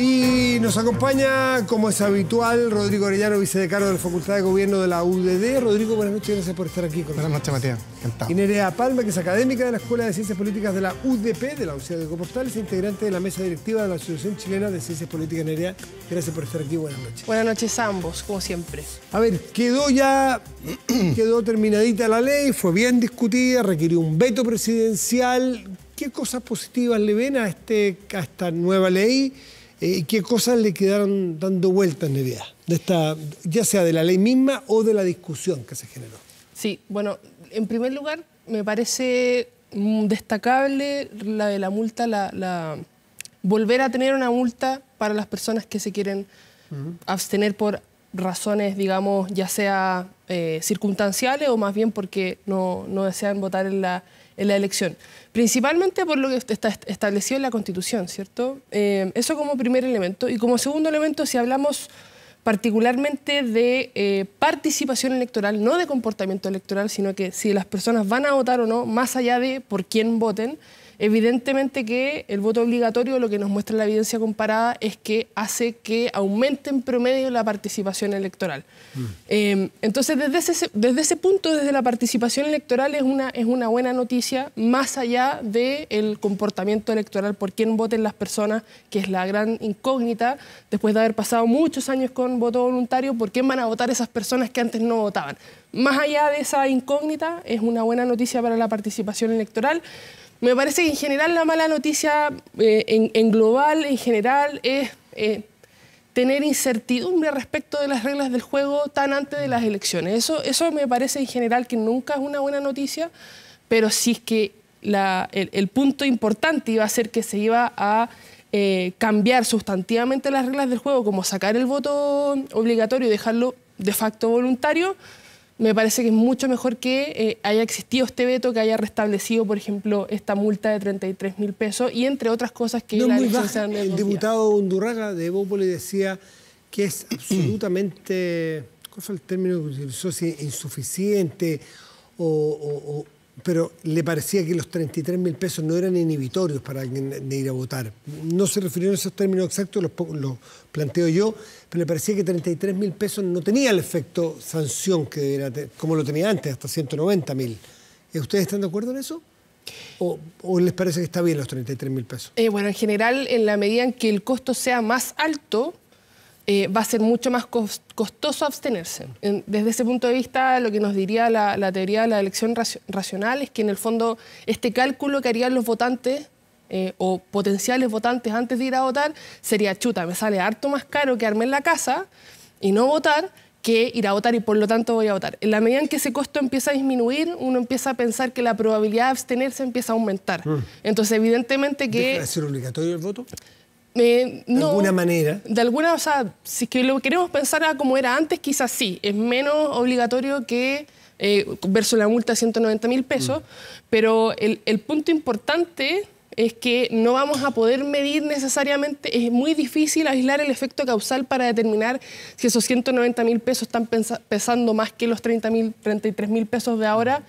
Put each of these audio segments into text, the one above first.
Y nos acompaña, como es habitual, Rodrigo Arellano, vicedecano de la Facultad de Gobierno de la UDD. Rodrigo, buenas noches, gracias por estar aquí con nosotros. Buenas noches, Matías. Encantado. Y Nerea Palma, que es académica de la Escuela de Ciencias Políticas de la UDP, de la Universidad de Coportales, e integrante de la mesa directiva de la Asociación Chilena de Ciencias Políticas. Nerea, gracias por estar aquí, buenas noches. Buenas noches a ambos, como siempre. A ver, quedó ya, quedó terminadita la ley, fue bien discutida, requirió un veto presidencial. ¿Qué cosas positivas le ven a, este, a esta nueva ley? Eh, ¿Qué cosas le quedaron dando vueltas, en De esta, ya sea de la ley misma o de la discusión que se generó. Sí, bueno, en primer lugar, me parece mm, destacable la de la multa, la, volver a tener una multa para las personas que se quieren abstener por razones, digamos, ya sea eh, circunstanciales o más bien porque no, no desean votar en la, elección. Principalmente por lo que está establecido en la Constitución, ¿cierto? Eh, eso como primer elemento. Y como segundo elemento, si hablamos particularmente de eh, participación electoral, no de comportamiento electoral, sino que si las personas van a votar o no, más allá de por quién voten, Evidentemente que el voto obligatorio lo que nos muestra la evidencia comparada es que hace que aumente en promedio la participación electoral. Mm. Em, entonces, desde ese, desde ese punto, desde la participación electoral es una, es una buena noticia, más allá del comportamiento electoral, por quién voten las personas, que es la gran incógnita, después de haber pasado muchos años con voto voluntario, por quién van a votar esas personas que antes no votaban. Más allá de esa incógnita, es una buena noticia para la participación electoral. Me parece que en general la mala noticia eh, en, global, en general, es eh, tener incertidumbre respecto de las reglas del juego tan antes de las elecciones. Eso, me parece en general que nunca es una buena noticia, pero sí es que el, punto importante iba a ser que se iba a eh, cambiar sustantivamente las reglas del juego, como sacar el voto obligatorio y dejarlo de facto voluntario, me parece que es mucho mejor que eh, haya existido este veto, que haya restablecido, por ejemplo, esta multa de 33 mil pesos y entre otras cosas que no la muy El diputado Undurraga de Bópoli decía que es absolutamente, ¿cuál fue el término que utilizó? insuficiente o pero le parecía que los 33 mil pesos no eran inhibitorios para alguien de ir a votar. No se refirieron a esos términos exactos, los, planteo yo, pero le parecía que 33 mil pesos no tenía el efecto sanción que tener, como lo tenía antes, hasta 190 mil. ¿Eh, ¿Ustedes están de acuerdo en eso? ¿O, les parece que está bien los 33 mil pesos? Eh, bueno, en general, en la medida en que el costo sea más alto, eh, va a ser mucho más costoso abstenerse. Desde ese punto de vista, lo que nos diría la, teoría de la elección racional es que en el fondo este cálculo que harían los votantes eh, o potenciales votantes antes de ir a votar sería, chuta, me sale harto más caro quedarme en la casa y no votar que ir a votar y por lo tanto voy a votar. En la medida en que ese costo empieza a disminuir, uno empieza a pensar que la probabilidad de abstenerse empieza a aumentar. Mm. Entonces, evidentemente que... ¿Deja ser obligatorio el voto? Eh, no, de alguna manera. De alguna, o sea, si lo queremos pensar como era antes, quizás sí. Es menos obligatorio que eh, verso la multa de 190 mil pesos. Mm. Pero el, punto importante es que no vamos a poder medir necesariamente, es muy difícil aislar el efecto causal para determinar si esos 190 mil pesos están pesando más que los mil, 33 mil pesos de ahora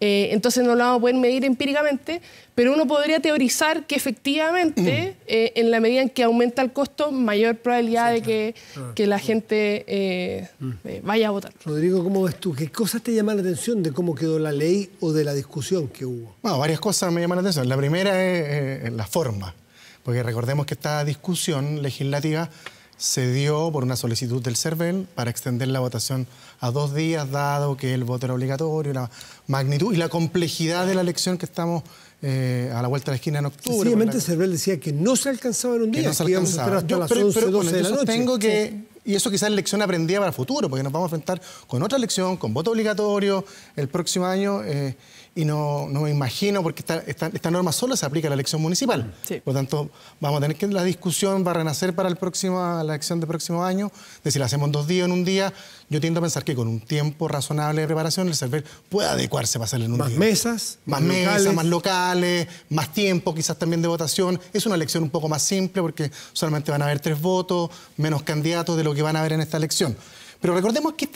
eh, entonces no lo vamos a poder medir empíricamente, pero uno podría teorizar que efectivamente, mm. eh, en la medida en que aumenta el costo, mayor probabilidad de ah. que, la gente eh, mm. vaya a votar. Rodrigo, ¿cómo ves tú? ¿Qué cosas te llaman la atención de cómo quedó la ley o de la discusión que hubo? Bueno, varias cosas me llaman la atención. La primera es la forma, porque recordemos que esta discusión legislativa se dio por una solicitud del CERVEL para extender la votación a dos días, dado que el voto era obligatorio, la magnitud y la complejidad de la elección que estamos eh, a la vuelta de la esquina en octubre. Sencillamente Cervel decía que no se alcanzaba en un día, no se que yo, Tengo que, y eso quizás es lección aprendida para el futuro, porque nos vamos a enfrentar con otra elección, con voto obligatorio el próximo año. Eh, y no, me imagino, porque esta, norma solo se aplica a la elección municipal. Por lo tanto, vamos a tener que la discusión va a renacer para el próximo, la elección del próximo año, de si la hacemos dos días en un día. Yo tiendo a pensar que con un tiempo razonable de preparación, el server puede adecuarse para hacerlo en un más día. Mesas, más, mesas, más locales, más tiempo quizás también de votación. Es una elección un poco más simple porque solamente van a haber tres votos, menos candidatos de lo que van a haber en esta elección. Pero recordemos que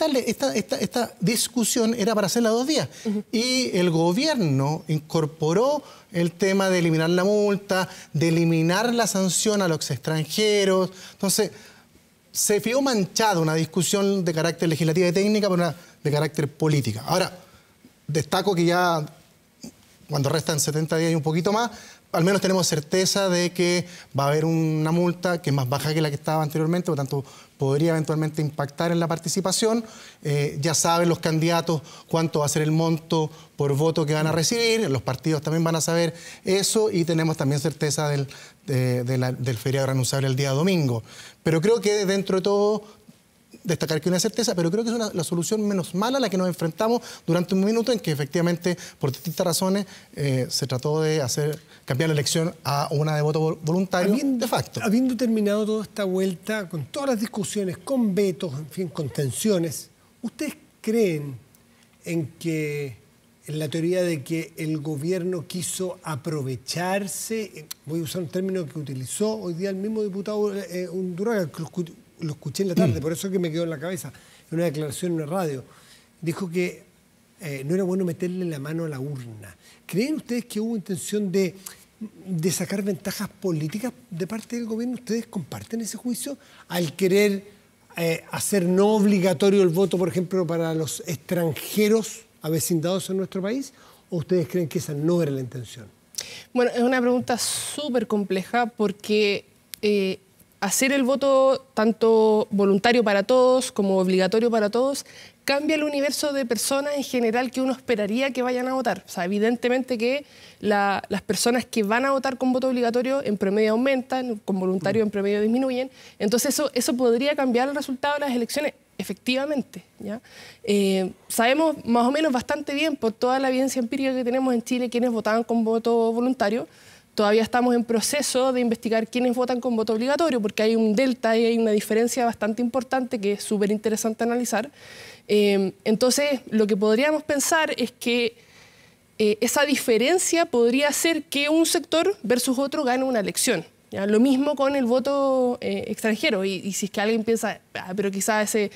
esta, discusión era para hacerla dos días y el gobierno incorporó el tema de eliminar la multa, de eliminar la sanción a los extranjeros. Entonces, se vio manchada una discusión de carácter legislativo y técnica pero una de carácter política. Ahora, destaco que ya cuando restan 70 días y un poquito más, al menos tenemos certeza de que va a haber una multa que es más baja que la que estaba anteriormente, por tanto podría eventualmente impactar en la participación. Eh, ya saben los candidatos cuánto va a ser el monto por voto que van a recibir, los partidos también van a saber eso y tenemos también certeza del, del feriado renunciable el día domingo. Pero creo que dentro de todo destacar que una certeza, pero creo que es la solución menos mala a la que nos enfrentamos durante un minuto en que efectivamente, por distintas razones, eh, se trató de hacer cambiar la elección a una de voto voluntario de facto. Habiendo terminado toda esta vuelta, con todas las discusiones, con vetos, en fin, con tensiones, ¿ustedes creen en que en la teoría de que el gobierno quiso aprovecharse, voy a usar un término que utilizó hoy día el mismo diputado un eh, Undurraga, lo escuché en la tarde, mm. por eso que me quedó en la cabeza, en una declaración en una radio, dijo que eh, no era bueno meterle la mano a la urna. ¿Creen ustedes que hubo intención de, sacar ventajas políticas de parte del gobierno? ¿Ustedes comparten ese juicio al querer eh, hacer no obligatorio el voto, por ejemplo, para los extranjeros avecindados en nuestro país? ¿O ustedes creen que esa no era la intención? Bueno, es una pregunta súper compleja porque... Eh, hacer el voto tanto voluntario para todos como obligatorio para todos cambia el universo de personas en general que uno esperaría que vayan a votar. O sea, evidentemente que las personas que van a votar con voto obligatorio en promedio aumentan, con voluntario en promedio disminuyen. Entonces eso, eso podría cambiar el resultado de las elecciones efectivamente. ¿ya? Eh, sabemos más o menos bastante bien por toda la evidencia empírica que tenemos en Chile quienes votaban con voto voluntario Todavía estamos en proceso de investigar quiénes votan con voto obligatorio, porque hay un delta y hay una diferencia bastante importante que es súper interesante analizar. Eh, entonces, lo que podríamos pensar es que eh, esa diferencia podría ser que un sector versus otro gane una elección. Lo mismo con el voto eh, extranjero. Y, si es que alguien piensa, ah, pero quizás ese,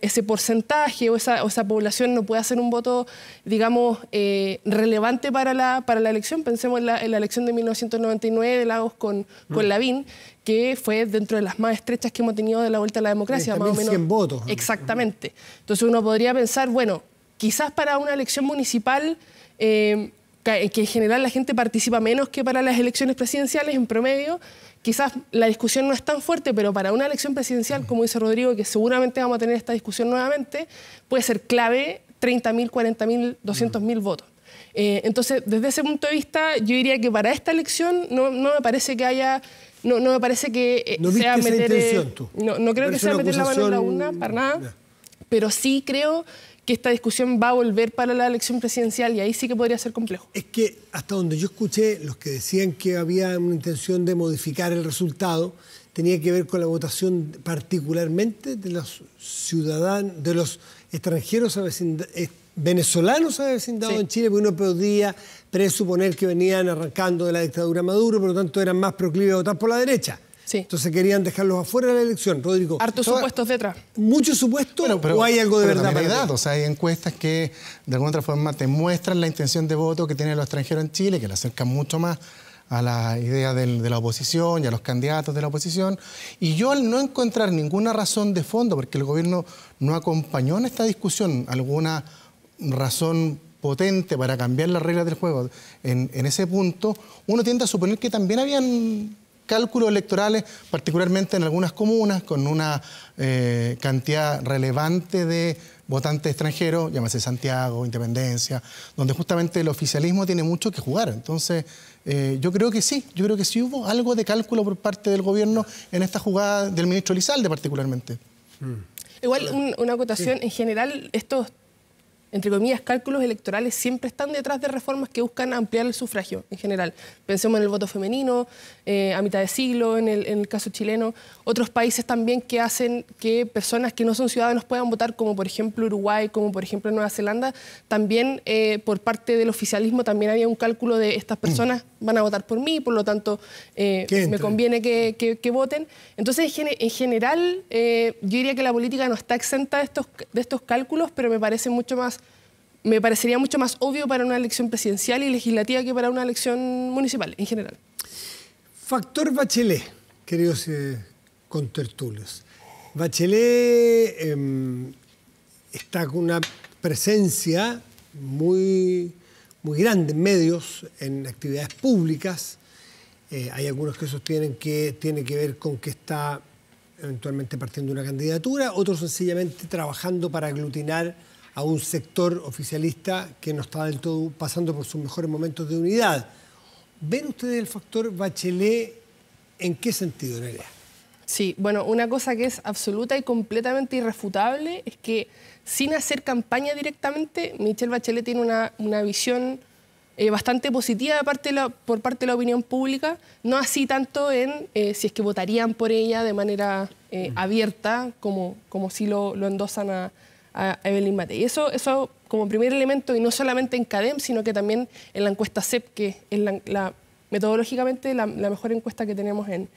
ese, porcentaje o esa, población no puede hacer un voto, digamos, eh, relevante para la, para la elección, pensemos en la, elección de 1999 de Lagos con, con mm. Lavín, que fue dentro de las más estrechas que hemos tenido de la vuelta a la democracia, menos. 100 votos. Exactamente. Entonces uno podría pensar, bueno, quizás para una elección municipal... Eh, que en general la gente participa menos que para las elecciones presidenciales en promedio. Quizás la discusión no es tan fuerte, pero para una elección presidencial, como dice Rodrigo, que seguramente vamos a tener esta discusión nuevamente, puede ser clave 30.000, 40.000, 200.000 votos. Eh, entonces, desde ese punto de vista, yo diría que para esta elección no, no me parece que haya no, no, me parece que eh, sea meter. Eh, no, creo que sea meter la mano en la urna, para nada. Pero sí creo y esta discusión va a volver para la elección presidencial y ahí sí que podría ser complejo. Es que hasta donde yo escuché, los que decían que había una intención de modificar el resultado tenía que ver con la votación particularmente de los ciudadanos, de los extranjeros eh, venezolanos avecindados sí. en Chile, porque uno podía presuponer que venían arrancando de la dictadura Maduro, por lo tanto eran más proclives a votar por la derecha. Entonces querían dejarlos afuera de la elección, Rodrigo. Hartos supuestos detrás. Muchos supuestos pero, o hay algo de verdad. sea, hay encuestas que de alguna otra forma te muestran la intención de voto que tienen los extranjeros en Chile, que le acercan mucho más a la idea de la oposición y a los candidatos de la oposición. Y yo al no encontrar ninguna razón de fondo, porque el gobierno no acompañó en esta discusión alguna razón potente para cambiar las reglas del juego en, en ese punto, uno tiende a suponer que también habían cálculos electorales, particularmente en algunas comunas, con una eh, cantidad relevante de votantes extranjeros, llámese Santiago, Independencia, donde justamente el oficialismo tiene mucho que jugar. Entonces, eh, yo creo que sí, yo creo que sí hubo algo de cálculo por parte del gobierno en esta jugada del ministro Lizalde particularmente. Igual una acotación, en general estos entre comillas, cálculos electorales siempre están detrás de reformas que buscan ampliar el sufragio en general. Pensemos en el voto femenino, eh, a mitad de siglo, en el, caso chileno, otros países también que hacen que personas que no son ciudadanos puedan votar, como por ejemplo Uruguay, como por ejemplo Nueva Zelanda, también eh, por parte del oficialismo también había un cálculo de estas mm. personas van a votar por mí, por lo tanto eh, me conviene que, voten. Entonces, en general, yo diría que la política no está exenta de estos cálculos, pero me parece mucho más me parecería mucho más obvio para una elección presidencial y legislativa que para una elección municipal en general. Factor Bachelet, queridos contertules. Eh, contertulios. Bachelet em, está con una presencia muy, muy grande en medios, en actividades públicas. Eh, hay algunos que sostienen que tiene que ver con que está eventualmente partiendo una candidatura, otros sencillamente trabajando para aglutinar a un sector oficialista que no estaba del todo pasando por sus mejores momentos de unidad. ¿Ven ustedes el factor Bachelet en qué sentido, Nerea? Sí, bueno, una cosa que es absoluta y completamente irrefutable es que sin hacer campaña directamente, Michelle Bachelet tiene una, visión eh, bastante positiva por parte de la opinión pública, no así tanto en eh, si es que votarían por ella de manera eh, mm. abierta como, como si lo, lo endosan a, a Evelyn Matei. Eso, eso como primer elemento, y no solamente en CADEM, sino que también en la encuesta CEP, que es la, metodológicamente la, mejor encuesta que tenemos en,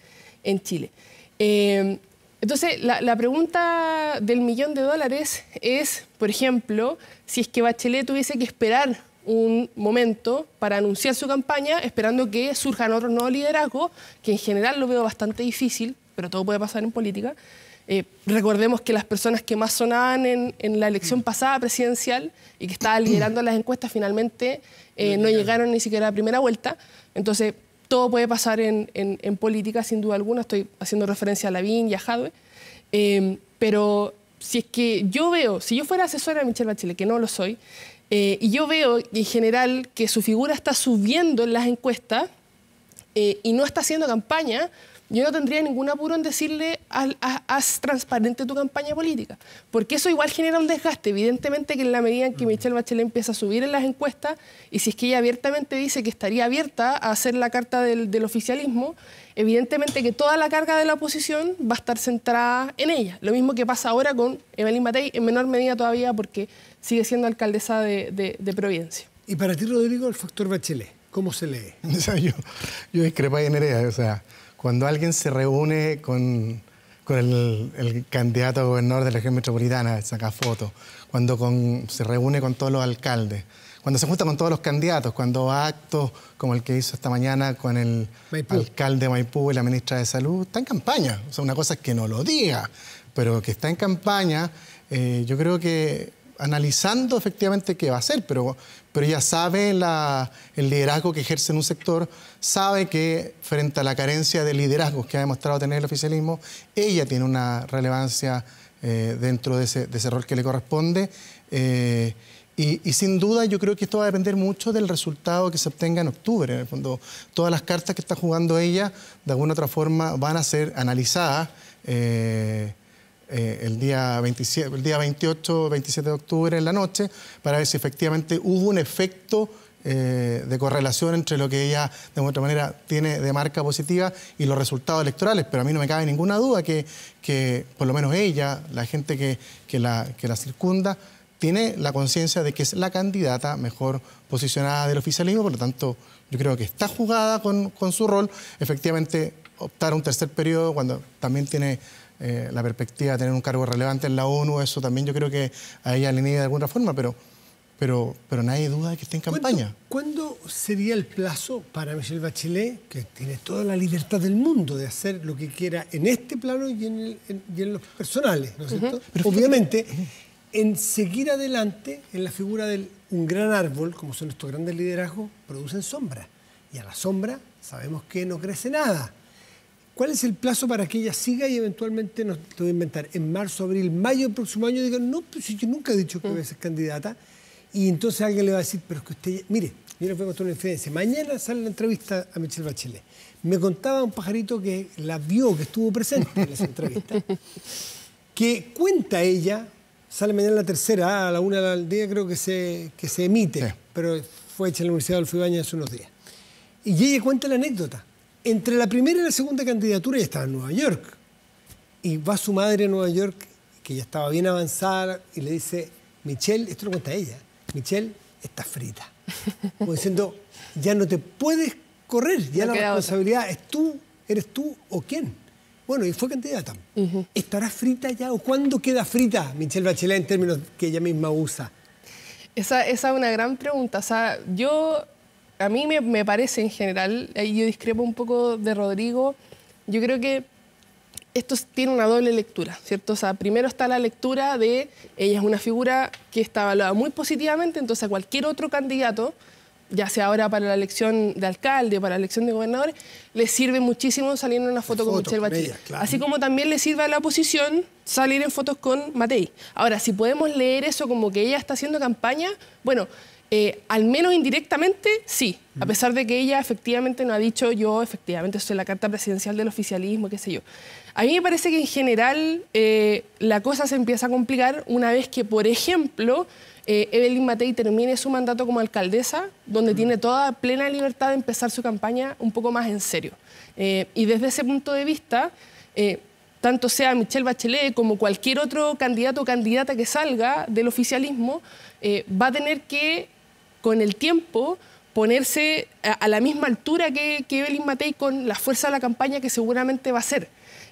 en Chile. Em, entonces, la, la, pregunta del millón de dólares es, por ejemplo, si es que Bachelet tuviese que esperar un momento para anunciar su campaña, esperando que surjan otros nuevos liderazgos, que en general lo veo bastante difícil, pero todo puede pasar en política. Eh, recordemos que las personas que más sonaban en, la elección mm. pasada presidencial y que estaban liderando las encuestas finalmente eh, no llegaron ni siquiera a la primera vuelta. Entonces, todo puede pasar en, política, sin duda alguna. Estoy haciendo referencia a Lavín y a Jadwe. Em, pero si es que yo veo, si yo fuera asesora de Michelle Bachelet, que no lo soy, eh, y yo veo en general que su figura está subiendo en las encuestas y no está haciendo campaña, yo no tendría ningún apuro en decirle haz, transparente tu campaña política, porque eso igual genera un desgaste. Evidentemente que en la medida en que Michelle Bachelet empieza a subir en las encuestas, y si es que ella abiertamente dice que estaría abierta a hacer la carta del, oficialismo, evidentemente que toda la carga de la oposición va a estar centrada en ella. Lo mismo que pasa ahora con Evelyn Matei, en menor medida todavía porque sigue siendo alcaldesa de, Providencia. Y para ti, Rodrigo, el factor Bachelet, ¿cómo se lee? yo, yo en heredas, o sea cuando alguien se reúne con, con el, candidato a gobernador de la región metropolitana, saca fotos, cuando con, se reúne con todos los alcaldes, cuando se junta con todos los candidatos, cuando va actos como el que hizo esta mañana con el alcalde Maipú y la ministra de Salud, está en campaña. O sea, una cosa es que no lo diga, pero que está en campaña, eh, yo creo que analizando efectivamente qué va a hacer, pero, pero ya sabe la, el liderazgo que ejerce en un sector, sabe que frente a la carencia de liderazgos que ha demostrado tener el oficialismo, ella tiene una relevancia eh, dentro de ese, de ese, rol que le corresponde. Eh, y, sin duda yo creo que esto va a depender mucho del resultado que se obtenga en octubre. En el fondo, todas las cartas que está jugando ella, de alguna u otra forma, van a ser analizadas. Eh, eh, el, día 27, el día 28, 27 de octubre en la noche, para ver si efectivamente hubo un efecto eh, de correlación entre lo que ella de otra manera tiene de marca positiva y los resultados electorales, pero a mí no me cabe ninguna duda que, por lo menos ella, la gente que, la, que la circunda, tiene la conciencia de que es la candidata mejor posicionada del oficialismo, por lo tanto yo creo que está jugada con, con su rol, efectivamente optar a un tercer periodo cuando también tiene eh, la perspectiva de tener un cargo relevante en la ONU, eso también yo creo que a ella le de alguna forma, pero, pero, pero nadie duda de que está en campaña. ¿Cuándo, sería el plazo para Michelle Bachelet, que tiene toda la libertad del mundo de hacer lo que quiera en este plano y en, los personales, Obviamente, en seguir adelante en la figura de un gran árbol, como son estos grandes liderazgos, producen sombra. Y a la sombra sabemos que no crece nada. ¿Cuál es el plazo para que ella siga y eventualmente, nos te voy a inventar, en marzo, abril, mayo del próximo año, digan, no, pues yo nunca he dicho que voy a mm. ser candidata? Y entonces alguien le va a decir, pero es que usted, mire, yo les voy a contar una diferencia. Mañana sale la entrevista a Michelle Bachelet. Me contaba un pajarito que la vio, que estuvo presente en esa entrevista, que cuenta ella, sale mañana la tercera, a la una del día creo que se, se emite, pero fue hecha en la Universidad de Alfibaña hace unos días. Y ella cuenta la anécdota entre la primera y la segunda candidatura ya estaba en Nueva York. Y va su madre a Nueva York, que ya estaba bien avanzada, y le dice, Michelle, esto lo cuenta ella, Michelle está frita. Como diciendo, ya no te puedes correr, ya la responsabilidad es tú, eres tú o quién. Bueno, y fue candidata. ¿Estará frita ya o cuándo queda frita Michelle Bachelet en términos que ella misma usa? Esa, esa es una gran pregunta. O sea, yo a mí me, parece en general, y eh, yo discrepo un poco de Rodrigo, yo creo que esto tiene una doble lectura, ¿cierto? O sea, primero está la lectura de ella es una figura que está evaluada muy positivamente, entonces a cualquier otro candidato, ya sea ahora para la elección de alcalde o para la elección de gobernador, le sirve muchísimo salir en una foto, con Michelle Bachelet. Así como también le sirve a la oposición salir en fotos con Matei. Ahora, si podemos leer eso como que ella está haciendo campaña, bueno, eh, al menos indirectamente, sí, a pesar de que ella efectivamente no ha dicho yo efectivamente soy la carta presidencial del oficialismo, qué sé yo. A mí me parece que en general eh, la cosa se empieza a complicar una vez que, por ejemplo, eh, Evelyn Matei termine su mandato como alcaldesa, donde mm. tiene toda plena libertad de empezar su campaña un poco más en serio. y desde ese punto de vista, tanto sea Michelle Bachelet como cualquier otro candidato o candidata que salga del oficialismo, va a tener que con el tiempo ponerse a, la misma altura que, Evelyn Matei con la fuerza de la campaña que seguramente va a ser.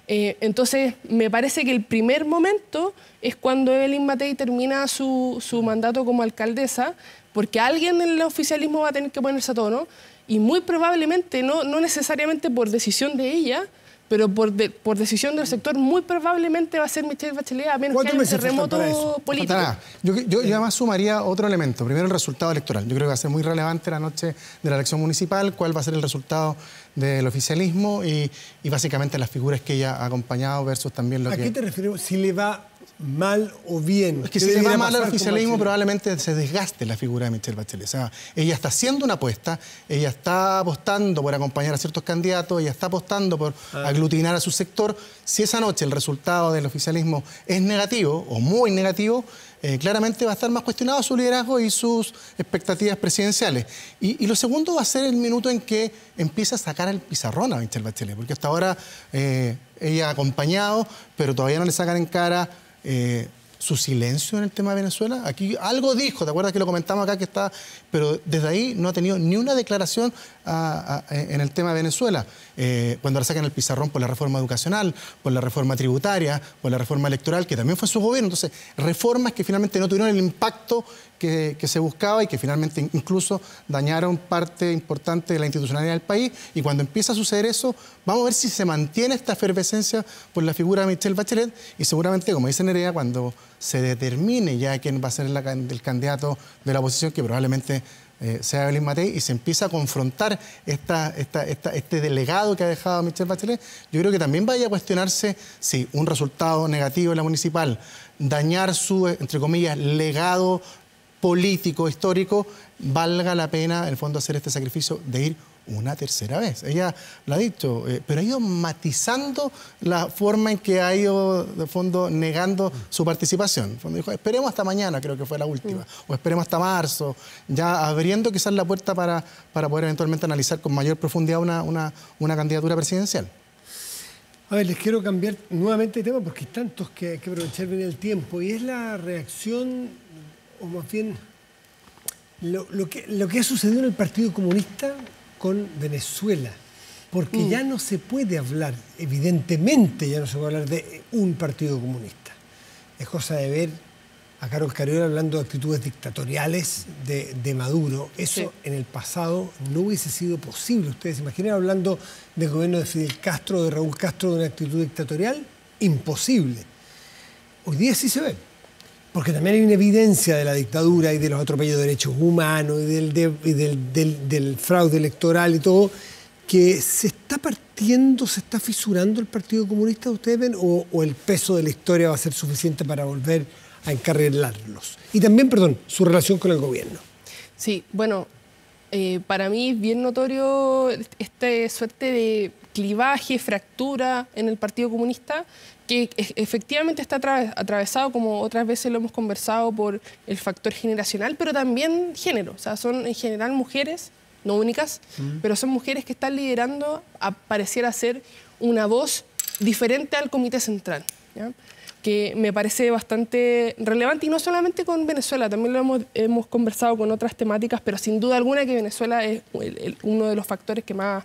Eh, entonces, me parece que el primer momento es cuando Evelyn Matei termina su, su, mandato como alcaldesa, porque alguien en el oficialismo va a tener que ponerse a tono, y muy probablemente, no, no necesariamente por decisión de ella, pero por, por decisión del sector muy probablemente va a ser Michelle Bachelet, a menos que haya un terremoto político. Yo, yo, yo, además sumaría otro elemento. Primero, el resultado electoral. Yo creo que va a ser muy relevante la noche de la elección municipal, cuál va a ser el resultado del oficialismo y, básicamente las figuras que ella ha acompañado versus también lo ¿A que... ¿A qué te refieres? Si le va mal o bien. Es que si le va mal al oficialismo, probablemente se desgaste la figura de Michelle Bachelet. O sea, ella está haciendo una apuesta, ella está apostando por acompañar a ciertos candidatos, ella está apostando por ah. aglutinar a su sector. Si esa noche el resultado del oficialismo es negativo o muy negativo, eh, claramente va a estar más cuestionado su liderazgo y sus expectativas presidenciales. Y, lo segundo va a ser el minuto en que empieza a sacar el pizarrón a Michelle Bachelet, porque hasta ahora eh, ella ha acompañado, pero todavía no le sacan en cara eh, su silencio en el tema de Venezuela. Aquí algo dijo, ¿te acuerdas que lo comentamos acá que está? Pero desde ahí no ha tenido ni una declaración ah, ah, eh, en el tema de Venezuela. Eh, cuando la sacan el pizarrón por la reforma educacional, por la reforma tributaria, por la reforma electoral, que también fue su gobierno. Entonces, reformas que finalmente no tuvieron el impacto que, se buscaba y que finalmente incluso dañaron parte importante de la institucionalidad del país. Y cuando empieza a suceder eso, vamos a ver si se mantiene esta efervescencia por la figura de Michelle Bachelet y seguramente, como dice Nerea, cuando se determine ya quién va a ser el candidato de la oposición, que probablemente eh, sea Evelyn Matei, y se empieza a confrontar esta, este delegado que ha dejado Michelle Bachelet, yo creo que también vaya a cuestionarse si un resultado negativo en la municipal, dañar su, eh, entre comillas, legado político, histórico, valga la pena, en el fondo, hacer este sacrificio de ir una tercera vez. Ella lo ha dicho, eh, pero ha ido matizando la forma en que ha ido, de fondo, negando su participación. Fondo dijo, esperemos hasta mañana, creo que fue la última, mm. o esperemos hasta marzo, ya abriendo quizás la puerta para, para poder eventualmente analizar con mayor profundidad una, una, una candidatura presidencial. A ver, les quiero cambiar nuevamente de tema porque hay tantos que hay que aprovechar bien el tiempo y es la reacción o más bien lo, que, ha sucedido en el Partido Comunista con Venezuela, porque mm. ya no se puede hablar, evidentemente ya no se puede hablar de un Partido Comunista. Es cosa de ver a Carlos Cariola hablando de actitudes dictatoriales de, Maduro. Eso en el pasado no hubiese sido posible. ¿Ustedes se imaginan hablando del gobierno de Fidel Castro, de Raúl Castro, de una actitud dictatorial? Imposible. Hoy día sí se ve porque también hay una evidencia de la dictadura y de los atropellos de derechos humanos y del, fraude electoral y todo, que se está partiendo, se está fisurando el Partido Comunista, ¿ustedes ven? O, el peso de la historia va a ser suficiente para volver a encarrilarlos? Y también, perdón, su relación con el gobierno. Sí, bueno, eh, para mí es bien notorio esta suerte de clivaje, fractura en el Partido Comunista, que e-, efectivamente está atravesado, como otras veces lo hemos conversado, por el factor generacional, pero también género. O sea, son en general mujeres, no únicas, mm. pero son mujeres que están liderando a pareciera ser una voz diferente al Comité Central. que me parece bastante relevante y no solamente con Venezuela, también lo hemos, conversado con otras temáticas, pero sin duda alguna que Venezuela es uno de los factores que más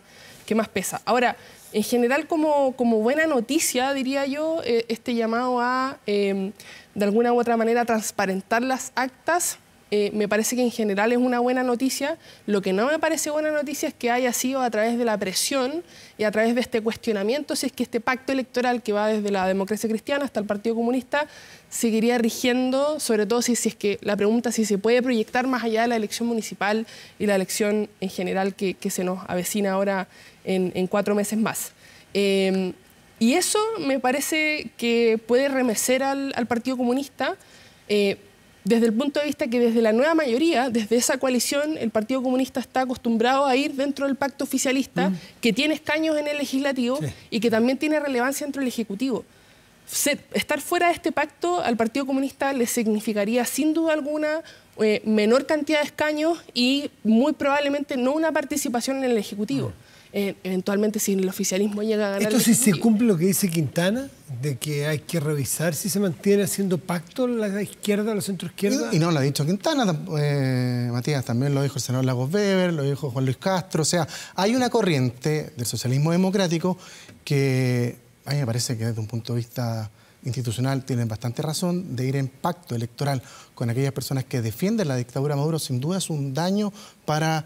¿Qué más pesa. Ahora, en general, como, buena noticia, diría yo, eh, este llamado a, em, de alguna u otra manera, transparentar las actas eh, me parece que en general es una buena noticia. Lo que no me parece buena noticia es que haya sido a través de la presión y a través de este cuestionamiento si es que este pacto electoral que va desde la democracia cristiana hasta el Partido Comunista seguiría rigiendo, sobre todo si, si es que la pregunta si se puede proyectar más allá de la elección municipal y la elección en general que, se nos avecina ahora en, cuatro meses más. Eh, y eso me parece que puede remecer al, Partido Comunista. Eh, desde el punto de vista que desde la nueva mayoría, desde esa coalición, el Partido Comunista está acostumbrado a ir dentro del pacto oficialista, mm. que tiene escaños en el legislativo y que también tiene relevancia dentro del Ejecutivo. estar fuera de este pacto al Partido Comunista le significaría sin duda alguna eh, menor cantidad de escaños y muy probablemente no una participación en el Ejecutivo. Mm. Eh, eventualmente si el oficialismo llega a ganar... ¿Esto si se cumple lo que dice Quintana? De que hay que revisar si se mantiene haciendo pacto la izquierda, la centroizquierda. Y, y no lo ha dicho Quintana, eh, Matías, también lo dijo el senador Lagos Weber, lo dijo Juan Luis Castro. O sea, hay una corriente del socialismo democrático que a mí me parece que desde un punto de vista institucional tienen bastante razón de ir en pacto electoral con aquellas personas que defienden la dictadura Maduro, sin duda es un daño para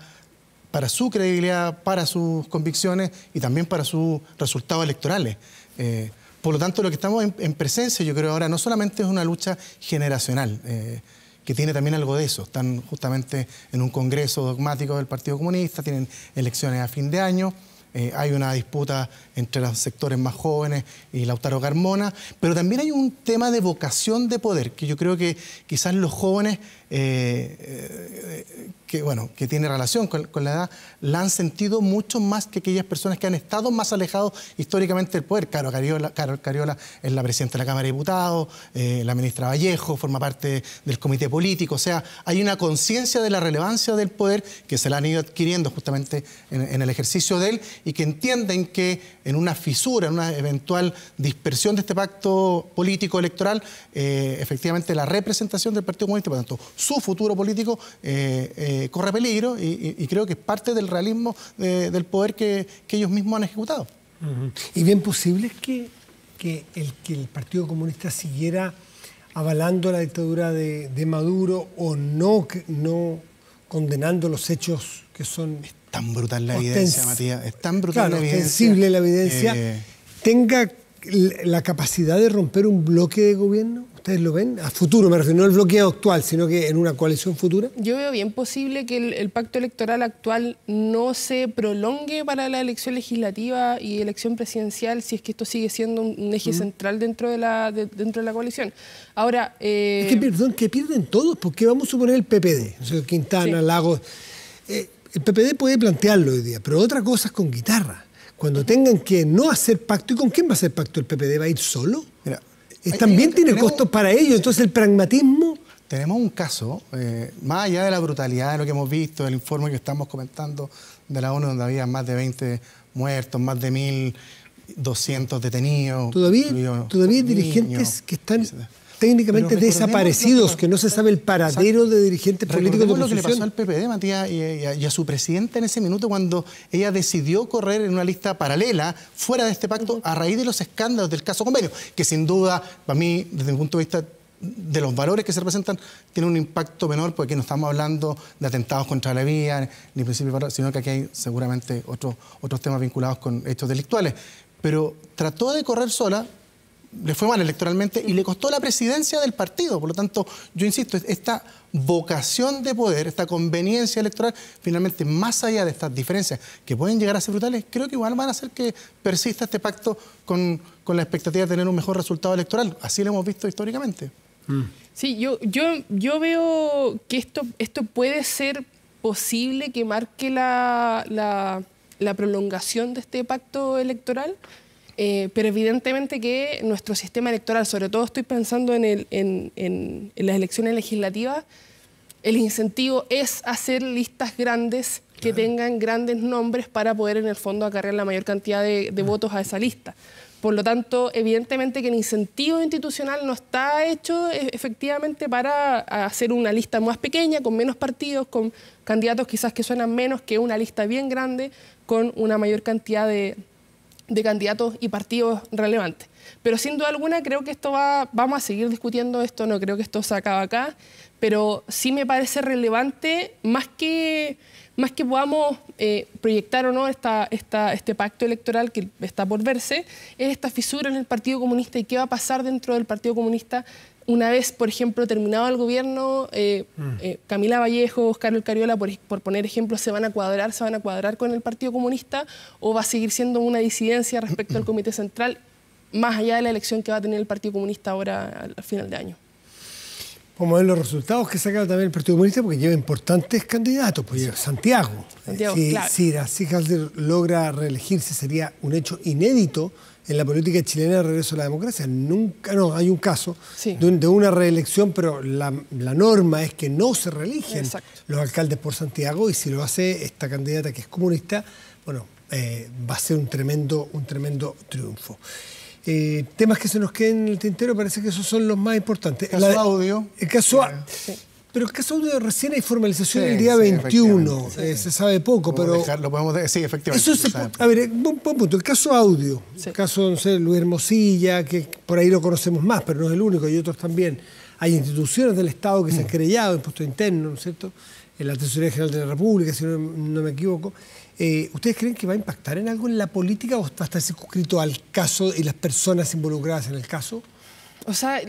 para su credibilidad, para sus convicciones y también para sus resultados electorales. Eh, por lo tanto, lo que estamos en, presencia, yo creo ahora, no solamente es una lucha generacional, eh, que tiene también algo de eso. Están justamente en un congreso dogmático del Partido Comunista, tienen elecciones a fin de año. Eh, hay una disputa entre los sectores más jóvenes y Lautaro Carmona, pero también hay un tema de vocación de poder, que yo creo que quizás los jóvenes eh, eh, que, bueno, que tiene relación con, la edad, la han sentido mucho más que aquellas personas que han estado más alejados históricamente del poder. Caro Cariola, es la presidenta de la Cámara de Diputados, eh, la ministra Vallejo forma parte del comité político, o sea, hay una conciencia de la relevancia del poder que se la han ido adquiriendo justamente en, el ejercicio de él y que entienden que en una fisura, en una eventual dispersión de este pacto político electoral, efectivamente la representación del Partido Comunista, por tanto, su futuro político eh, eh, corre peligro y, creo que es parte del realismo del poder que, ellos mismos han ejecutado. Y bien posible es que, el, que el Partido Comunista siguiera avalando la dictadura de, Maduro o no, no condenando los hechos que son... Es tan brutal la evidencia, Matías, es tan brutal la evidencia. la evidencia. Tenga la capacidad de romper un bloque de gobierno? ¿Ustedes lo ven? A futuro, me refiero, no al bloqueo actual, sino que en una coalición futura. Yo veo bien posible que el, pacto electoral actual no se prolongue para la elección legislativa y elección presidencial si es que esto sigue siendo un eje mm. central dentro de, la, dentro de la coalición. Ahora... Eh, es que, perdón, que pierden todos, porque vamos a suponer el PPD, Quintana, Lagos... Eh, el PPD puede plantearlo hoy día, pero otra cosa es con guitarra cuando tengan que no hacer pacto, ¿y con quién va a hacer pacto? ¿El PPD va a ir solo? Mira, También tiene costos para ellos, entonces el pragmatismo... Tenemos un caso, eh, más allá de la brutalidad de lo que hemos visto, del informe que estamos comentando de la ONU, donde había más de 20 muertos, más de 1.200 detenidos. Todavía, todavía hay dirigentes que están técnicamente desaparecidos, que, no se sabe el paradero de dirigentes políticos de la lo que le pasó al PPD, Matías, y a, su presidenta en ese minuto cuando ella decidió correr en una lista paralela fuera de este pacto a raíz de los escándalos del caso convenio, que sin duda, para mí, desde el punto de vista de los valores que se representan, tiene un impacto menor porque no estamos hablando de atentados contra la vía, ni principios, sino que aquí hay seguramente otros otros temas vinculados con hechos delictuales. Pero trató de correr sola, le fue mal electoralmente y le costó la presidencia del partido. Por lo tanto, yo insisto, esta vocación de poder, esta conveniencia electoral, finalmente, más allá de estas diferencias que pueden llegar a ser brutales, creo que igual van a hacer que persista este pacto con, la expectativa de tener un mejor resultado electoral. Así lo hemos visto históricamente. Mm. Sí, yo, yo, yo veo que esto, esto puede ser posible que marque la, la prolongación de este pacto electoral eh, pero evidentemente que nuestro sistema electoral, sobre todo estoy pensando en, las elecciones legislativas, el incentivo es hacer listas grandes que tengan grandes nombres para poder en el fondo acarrear la mayor cantidad de, de, mm. votos a esa lista. Por lo tanto, evidentemente que el incentivo institucional no está hecho eh, efectivamente para hacer una lista más pequeña, con menos partidos, con candidatos quizás que suenan menos que una lista bien grande, con una mayor cantidad de, de candidatos y partidos relevantes. Pero sin duda alguna creo que esto va, vamos a seguir discutiendo esto, no creo que esto se acabe acá, pero sí me parece relevante más que, más que podamos eh, proyectar o no esta, este pacto electoral que está por verse, es esta fisura en el Partido Comunista y qué va a pasar dentro del Partido Comunista una vez, por ejemplo, terminado el gobierno, eh, mm. eh, Camila Vallejo, Oscar Cariola, por, poner ejemplo, se van a cuadrar, se van a cuadrar con el Partido Comunista o va a seguir siendo una disidencia respecto al Comité Central, más allá de la elección que va a tener el Partido Comunista ahora al, final de año. Vamos a ver los resultados que saca también el Partido Comunista porque lleva importantes candidatos, pues Santiago. si, claro. si logra reelegirse sería un hecho inédito en la política chilena de regreso a la democracia. Nunca, no, hay un caso de, una reelección, pero la, norma es que no se reeligen los alcaldes por Santiago y si lo hace esta candidata que es comunista, bueno, eh, va a ser un tremendo, un tremendo triunfo. Eh, temas que se nos queden en el tintero, parece que esos son los más importantes. El audio. El casual. Pero el caso audio recién hay formalización el día 21, eh, se sabe poco, pero... lo podemos decir, sí, efectivamente. a ver, eh, un, punto, el caso audio, el caso no sé, Luis Hermosilla, que por ahí lo conocemos más, pero no es el único, hay otros también. Hay instituciones del Estado que se han mm. querellado, impuesto interno, ¿no es cierto? En la Tesorería General de la República, si no, me equivoco. Eh, ¿Ustedes creen que va a impactar en algo en la política o va a estar circunscrito al caso y las personas involucradas en el caso?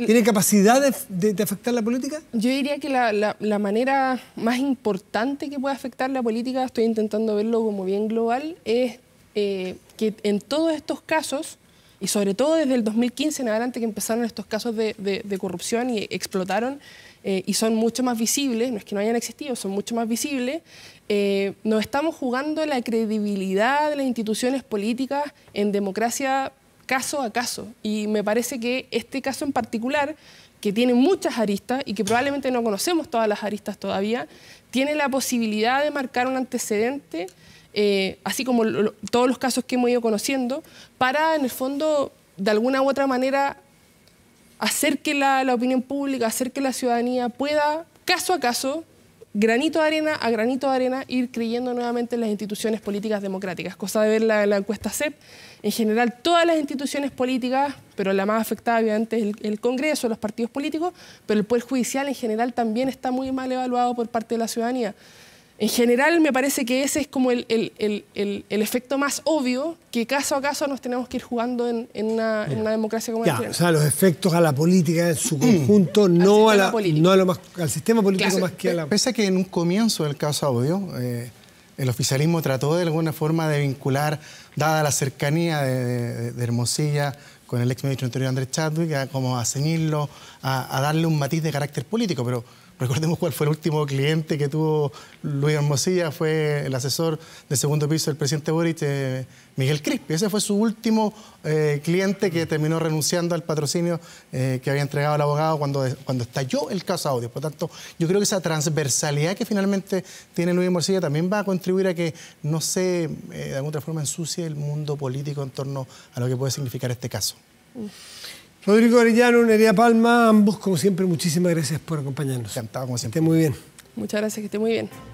¿Tiene capacidad de, afectar la política? Yo diría que la, manera más importante que puede afectar la política, estoy intentando verlo como bien global, es eh, que en todos estos casos, y sobre todo desde el 2015 en adelante que empezaron estos casos de, corrupción y explotaron, eh, y son mucho más visibles, no es que no hayan existido, son mucho más visibles, eh, nos estamos jugando la credibilidad de las instituciones políticas en democracia caso a caso. Y me parece que este caso en particular, que tiene muchas aristas y que probablemente no conocemos todas las aristas todavía, tiene la posibilidad de marcar un antecedente, eh, así como todos los casos que hemos ido conociendo, para en el fondo, de alguna u otra manera, hacer que la, la opinión pública, hacer que la ciudadanía pueda, caso a caso, granito de arena a granito de arena ir creyendo nuevamente en las instituciones políticas democráticas, cosa de ver la, encuesta CEP. En general, todas las instituciones políticas, pero la más afectada obviamente es el, Congreso, los partidos políticos, pero el Poder Judicial en general también está muy mal evaluado por parte de la ciudadanía. En general me parece que ese es como el, el, el, el, efecto más obvio que caso a caso nos tenemos que ir jugando en, en, una, democracia como ya, O sea, los efectos a la política en su mm. conjunto, no, a no a lo más, al sistema político más que a la... Pese a que en un comienzo del caso obvio, eh, el oficialismo trató de alguna forma de vincular, dada la cercanía de, Hermosilla con el exministro interior Andrés Chadwick, a, como a ceñirlo, a, a darle un matiz de carácter político, pero Recordemos cuál fue el último cliente que tuvo Luis Hermosilla, fue el asesor de segundo piso del presidente Boric, eh, Miguel Crispi. Ese fue su último eh, cliente que terminó renunciando al patrocinio eh, que había entregado el abogado cuando, cuando estalló el caso Audio. Por tanto, yo creo que esa transversalidad que finalmente tiene Luis Mosilla también va a contribuir a que no se, de alguna forma, ensucie el mundo político en torno a lo que puede significar este caso. Rodrigo Arellano, Nerea Palma, ambos como siempre, muchísimas gracias por acompañarnos. Encantado, como siempre. Que esté muy bien. Muchas gracias, que esté muy bien.